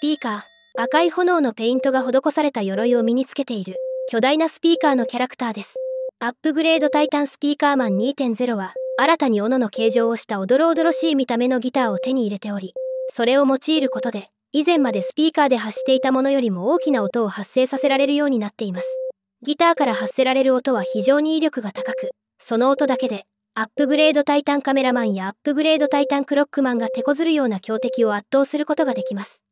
ピーカー赤い炎のペイントが施された鎧を身につけている巨大なスピーカーのキャラクターですアップグレードタイタンスピーカーマン2.0は新たに斧の形状をしたおどろおどろしい見た目のギターを手に入れておりそれを用いることで以前までスピーカーで発していたものよりも大きな音を発生させられるようになっていますギターから発せられる音は非常に威力が高くその音だけでアップグレードタイタンカメラマンやアップグレードタイタンクロックマンが手こずるような強敵を圧倒することができます